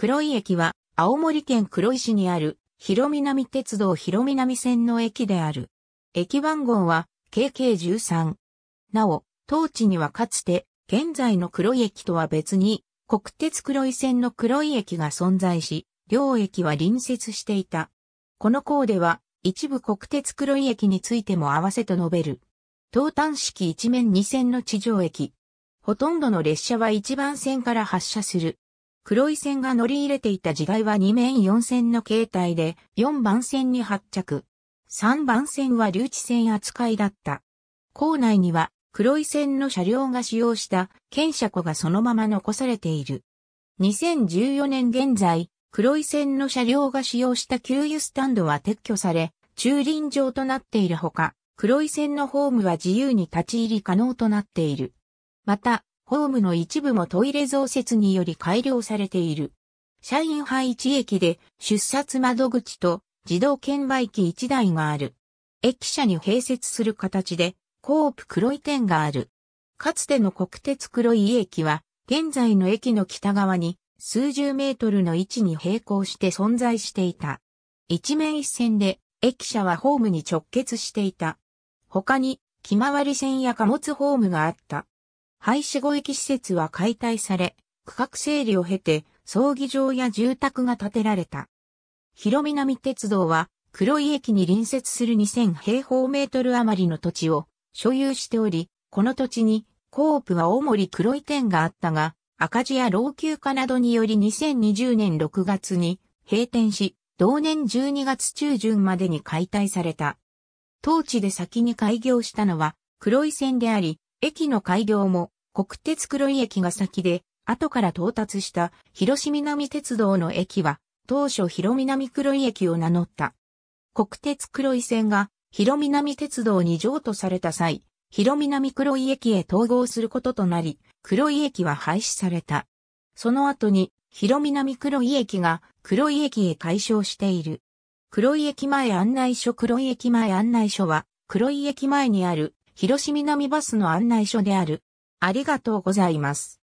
黒井駅は、青森県黒井市にある、広南鉄道広南線の駅である。駅番号は、KK13。なお、当地にはかつて、現在の黒井駅とは別に、国鉄黒井線の黒井駅が存在し、両駅は隣接していた。この項では、一部国鉄黒井駅についても合わせと述べる。東端式一面二線の地上駅。ほとんどの列車は一番線から発車する。黒い線が乗り入れていた時代は2面4線の形態で4番線に発着。3番線は留置線扱いだった。校内には黒い線の車両が使用した検車庫がそのまま残されている。2014年現在、黒い線の車両が使用した給油スタンドは撤去され、駐輪場となっているほか、黒い線のホームは自由に立ち入り可能となっている。また、ホームの一部もトイレ増設により改良されている。社員配置駅で出札窓口と自動券売機1台がある。駅舎に併設する形でコープ黒い点がある。かつての国鉄黒井駅は現在の駅の北側に数十メートルの位置に並行して存在していた。一面一線で駅舎はホームに直結していた。他に、気回り線や貨物ホームがあった。廃止後駅施設は解体され、区画整理を経て、葬儀場や住宅が建てられた。広南鉄道は、黒井駅に隣接する2000平方メートル余りの土地を所有しており、この土地にコープは大森黒井店があったが、赤字や老朽化などにより2020年6月に閉店し、同年12月中旬までに解体された。当地で先に開業したのは黒井線であり、駅の開業も国鉄黒井駅が先で、後から到達した広島南鉄道の駅は、当初広南黒井駅を名乗った。国鉄黒井線が広南鉄道に譲渡された際、広南黒井駅へ統合することとなり、黒井駅は廃止された。その後に、広南黒井駅が黒井駅へ改称している。黒井駅前案内所黒井駅前案内所は、黒井駅前にある広島南バスの案内所である。ありがとうございます。